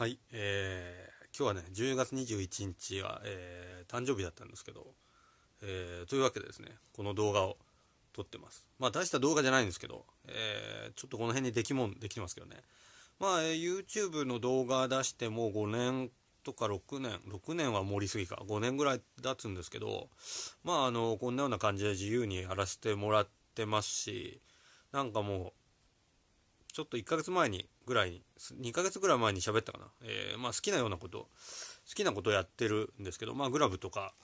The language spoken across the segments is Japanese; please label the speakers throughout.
Speaker 1: はい、えー、今日はね、10月21日は、えー、誕生日だったんですけど、えー、というわけでですね、この動画を撮ってます。まあ、大した動画じゃないんですけど、えー、ちょっとこの辺にできもんできてますけどね。まあ、えー、YouTube の動画出しても5年とか6年、6年は盛りすぎか、5年ぐらい経つんですけど、まあ、あの、こんなような感じで自由にやらせてもらってますし、なんかもう、ちょっと1ヶ月前にぐらいに、2ヶ月ぐらい前に喋ったかな。えー、まあ好きなようなこと、好きなことをやってるんですけど、まあグラブとか、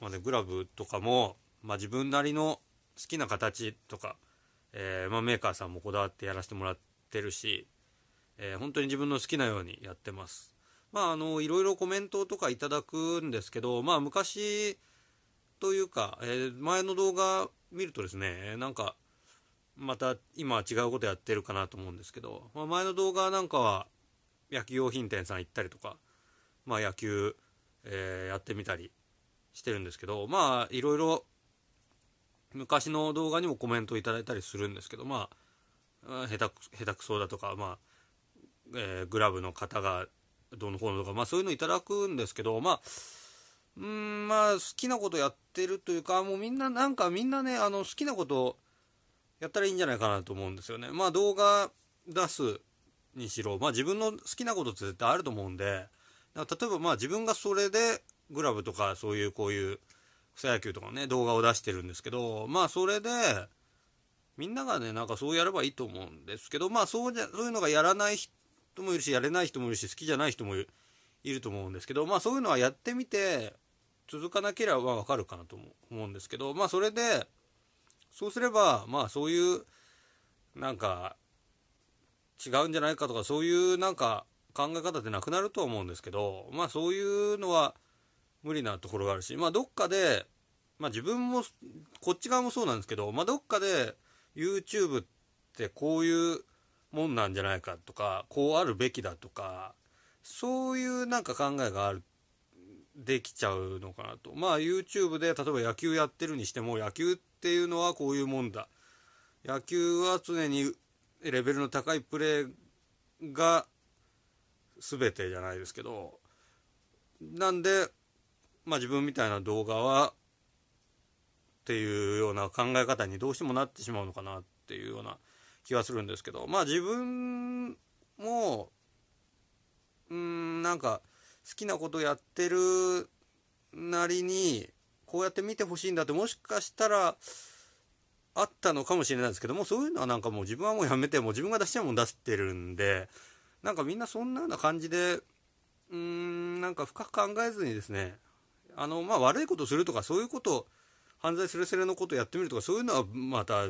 Speaker 1: まあね、グラブとかも、まあ自分なりの好きな形とか、えー、まあメーカーさんもこだわってやらせてもらってるし、えー、本当に自分の好きなようにやってます。まああの、いろいろコメントとかいただくんですけど、まあ昔というか、えー、前の動画見るとですね、なんか、また今は違うことやってるかなと思うんですけど、まあ、前の動画なんかは野球用品店さん行ったりとか、まあ、野球、えー、やってみたりしてるんですけどまあいろいろ昔の動画にもコメントいただいたりするんですけどまあ下手下手くそだとか、まあえー、グラブの方がどの方のとか、まあ、そういうのいただくんですけどまあうんまあ好きなことやってるというかもうみんななんかみんなねあの好きなことをやったらいいんじゃないかなと思うんですよね。まあ動画出すにしろ、まあ自分の好きなことって絶対あると思うんで、だから例えばまあ自分がそれでグラブとかそういうこういう草野球とかね、動画を出してるんですけど、まあそれで、みんながね、なんかそうやればいいと思うんですけど、まあそうじゃ、そういうのがやらない人もいるし、やれない人もいるし、好きじゃない人もいると思うんですけど、まあそういうのはやってみて、続かなければわかるかなと思うんですけど、まあそれで、そうすれば、まあそういう、なんか、違うんじゃないかとか、そういうなんか考え方ってなくなるとは思うんですけど、まあそういうのは無理なところがあるし、まあどっかで、まあ自分も、こっち側もそうなんですけど、まあどっかで YouTube ってこういうもんなんじゃないかとか、こうあるべきだとか、そういうなんか考えがあるできちゃうのかなとまあ YouTube で例えば野球やってるにしても野球っていうのはこういうもんだ野球は常にレベルの高いプレーが全てじゃないですけどなんでまあ自分みたいな動画はっていうような考え方にどうしてもなってしまうのかなっていうような気はするんですけどまあ自分もうんなんか好きなことやってるなりにこうやって見てほしいんだってもしかしたらあったのかもしれないですけどもそういうのはなんかもう自分はもうやめてもう自分が出したもん出してるんでなんかみんなそんなような感じでうーんなんか深く考えずにですねあのまあ悪いことするとかそういうこと犯罪すれすれのことやってみるとかそういうのはまた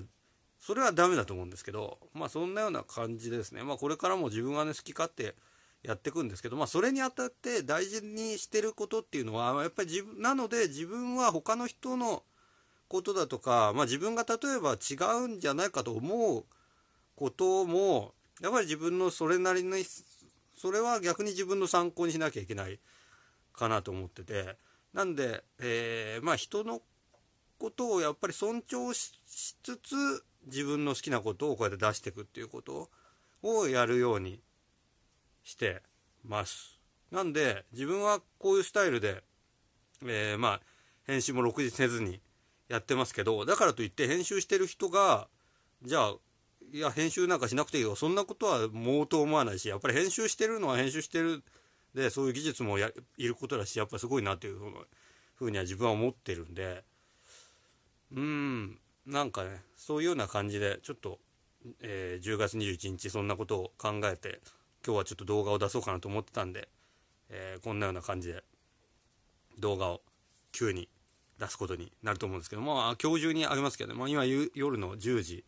Speaker 1: それはダメだと思うんですけどまあそんなような感じですねまあこれからも自分がね好き勝手やっていくんですけど、まあ、それにあたって大事にしてることっていうのはやっぱり自分なので自分は他の人のことだとか、まあ、自分が例えば違うんじゃないかと思うこともやっぱり自分のそれなりのそれは逆に自分の参考にしなきゃいけないかなと思っててなんで、えー、まあ人のことをやっぱり尊重しつつ自分の好きなことをこうやって出していくっていうことをやるようにしてます。なんで、自分はこういうスタイルで、えー、まあ、編集も6時せずにやってますけど、だからといって編集してる人が、じゃあ、いや、編集なんかしなくていいよ。そんなことはもうと思わないし、やっぱり編集してるのは編集してるで、そういう技術もやいることだし、やっぱすごいなというふうには自分は思ってるんで、うん、なんかね、そういうような感じで、ちょっと、えー、10月21日、そんなことを考えて、今日はちょっと動画を出そうかなと思ってたんで、えー、こんなような感じで動画を急に出すことになると思うんですけど、まあ今日中にあげますけど、まあ今夜の10時、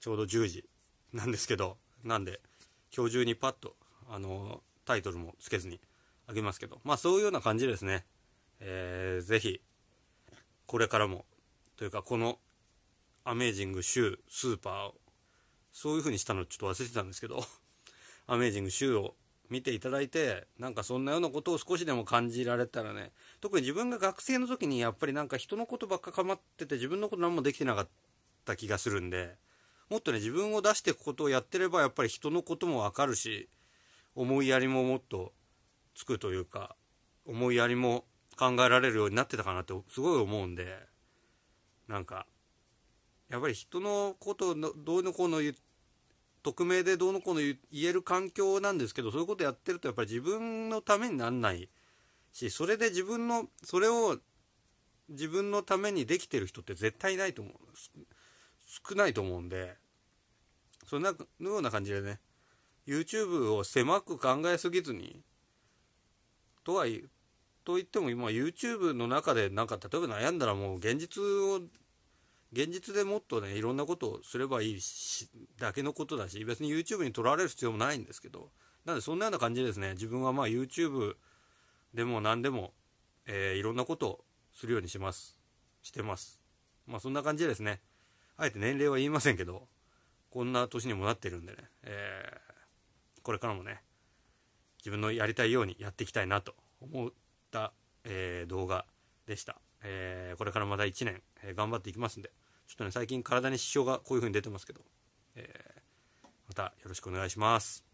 Speaker 1: ちょうど10時なんですけど、なんで今日中にパッと、あの、タイトルもつけずにあげますけど、まあそういうような感じですね。えー、ぜひ、これからも、というかこのアメージング週スーパーを、そういう風にしたのちょっと忘れてたんですけど、アメージングシューを見ていただいてなんかそんなようなことを少しでも感じられたらね特に自分が学生の時にやっぱりなんか人のことばっか構ってて自分のこと何もできてなかった気がするんでもっとね自分を出していくことをやってればやっぱり人のこともわかるし思いやりももっとつくというか思いやりも考えられるようになってたかなってすごい思うんでなんかやっぱり人のことをどうのこうの言って匿名でどうのこうの言える環境なんですけどそういうことやってるとやっぱり自分のためになんないしそれで自分のそれを自分のためにできてる人って絶対ないと思う少ないと思うんでそんなのような感じでね YouTube を狭く考えすぎずにとはいと言っても今 YouTube の中でなんか例えば悩んだらもう現実を現実でもっとねいろんなことをすればいいしだけのことだし別に YouTube に撮られる必要もないんですけどなのでそんなような感じですね自分はまあ YouTube でも何でも、えー、いろんなことをするようにしますしてますまあそんな感じですねあえて年齢は言いませんけどこんな年にもなってるんでね、えー、これからもね自分のやりたいようにやっていきたいなと思った、えー、動画でした。えー、これからまた1年、えー、頑張っていきますんで、ちょっとね、最近体に支障がこういう風に出てますけど、えー、またよろしくお願いします。